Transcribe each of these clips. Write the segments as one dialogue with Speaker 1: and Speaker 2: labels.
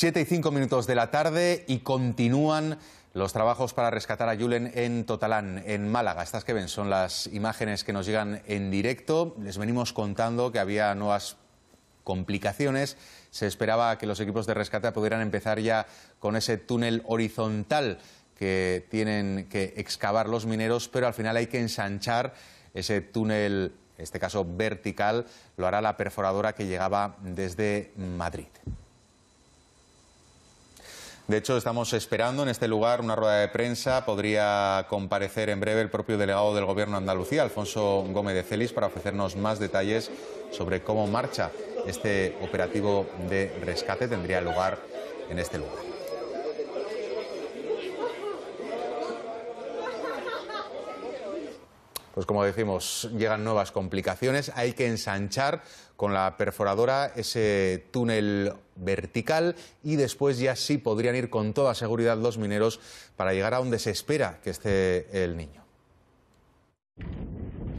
Speaker 1: Siete y cinco minutos de la tarde y continúan los trabajos para rescatar a Julen en Totalán, en Málaga. Estas que ven son las imágenes que nos llegan en directo. Les venimos contando que había nuevas complicaciones. Se esperaba que los equipos de rescate pudieran empezar ya con ese túnel horizontal que tienen que excavar los mineros, pero al final hay que ensanchar ese túnel, en este caso vertical, lo hará la perforadora que llegaba desde Madrid. De hecho, estamos esperando en este lugar una rueda de prensa. Podría comparecer en breve el propio delegado del Gobierno de Andalucía, Alfonso Gómez de Celis, para ofrecernos más detalles sobre cómo marcha este operativo de rescate. Tendría lugar en este lugar. pues como decimos, llegan nuevas complicaciones. Hay que ensanchar con la perforadora ese túnel vertical y después ya sí podrían ir con toda seguridad los mineros para llegar a donde se espera que esté el niño.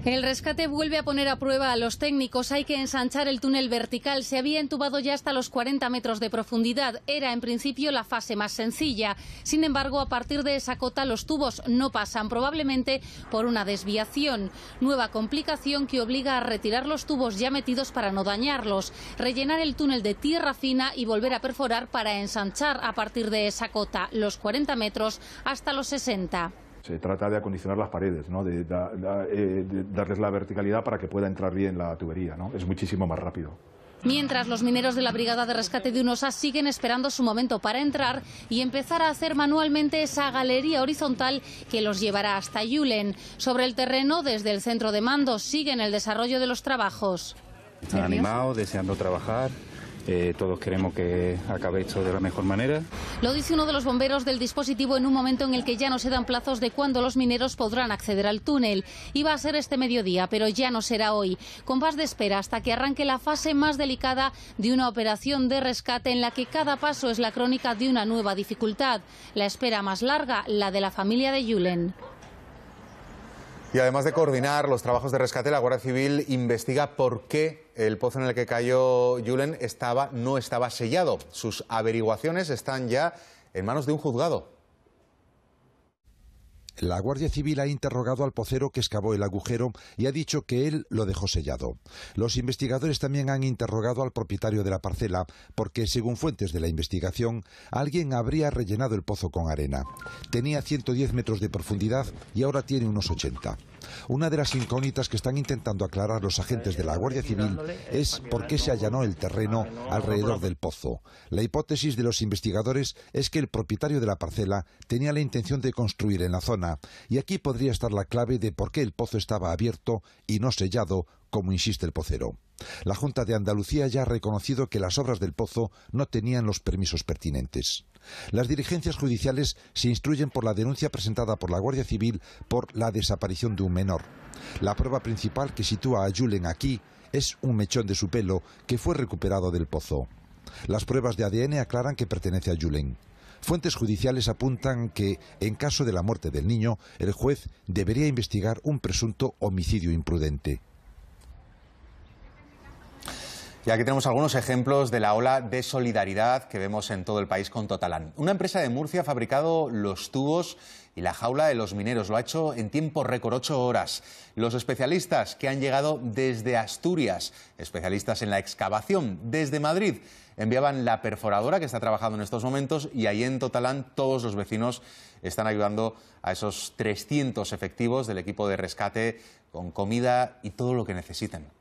Speaker 2: El rescate vuelve a poner a prueba a los técnicos. Hay que ensanchar el túnel vertical. Se había entubado ya hasta los 40 metros de profundidad. Era en principio la fase más sencilla. Sin embargo, a partir de esa cota los tubos no pasan, probablemente por una desviación. Nueva complicación que obliga a retirar los tubos ya metidos para no dañarlos, rellenar el túnel de tierra fina y volver a perforar para ensanchar a partir de esa cota los 40 metros hasta los 60.
Speaker 3: Se trata de acondicionar las paredes, eh, de, darles la verticalidad para que pueda entrar bien la tubería. ¿no? Es muchísimo más rápido.
Speaker 2: Mientras los mineros de la Brigada de Rescate de UNOSA siguen esperando su momento para entrar y empezar a hacer manualmente esa galería horizontal que los llevará hasta Yulen. Sobre el terreno, desde el centro de mando, siguen el desarrollo de los trabajos.
Speaker 1: Están deseando trabajar. Eh, todos queremos que acabe esto de la mejor manera.
Speaker 2: Lo dice uno de los bomberos del dispositivo en un momento en el que ya no se dan plazos de cuándo los mineros podrán acceder al túnel. Iba a ser este mediodía, pero ya no será hoy. Con más de espera hasta que arranque la fase más delicada de una operación de rescate en la que cada paso es la crónica de una nueva dificultad. La espera más larga, la de la familia de Yulen.
Speaker 1: Y además de coordinar los trabajos de rescate, la Guardia Civil investiga por qué el pozo en el que cayó Julen no estaba sellado. Sus averiguaciones están ya en manos de un juzgado.
Speaker 3: La Guardia Civil ha interrogado al pocero que excavó el agujero y ha dicho que él lo dejó sellado. Los investigadores también han interrogado al propietario de la parcela porque, según fuentes de la investigación, alguien habría rellenado el pozo con arena. Tenía 110 metros de profundidad y ahora tiene unos 80. Una de las incógnitas que están intentando aclarar los agentes de la Guardia Civil es por qué se allanó el terreno alrededor del pozo. La hipótesis de los investigadores es que el propietario de la parcela tenía la intención de construir en la zona y aquí podría estar la clave de por qué el pozo estaba abierto y no sellado, como insiste el pocero. La Junta de Andalucía ya ha reconocido que las obras del pozo no tenían los permisos pertinentes. Las dirigencias judiciales se instruyen por la denuncia presentada por la Guardia Civil por la desaparición de un menor. La prueba principal que sitúa a Julen aquí es un mechón de su pelo que fue recuperado del pozo. Las pruebas de ADN aclaran que pertenece a Julen. Fuentes judiciales apuntan que, en caso de la muerte del niño, el juez debería investigar un presunto homicidio imprudente.
Speaker 1: Y aquí tenemos algunos ejemplos de la ola de solidaridad que vemos en todo el país con Totalán. Una empresa de Murcia ha fabricado los tubos y la jaula de los mineros. Lo ha hecho en tiempo récord, ocho horas. Los especialistas que han llegado desde Asturias, especialistas en la excavación, desde Madrid, enviaban la perforadora que está trabajando en estos momentos y ahí en Totalán todos los vecinos están ayudando a esos 300 efectivos del equipo de rescate con comida y todo lo que necesiten.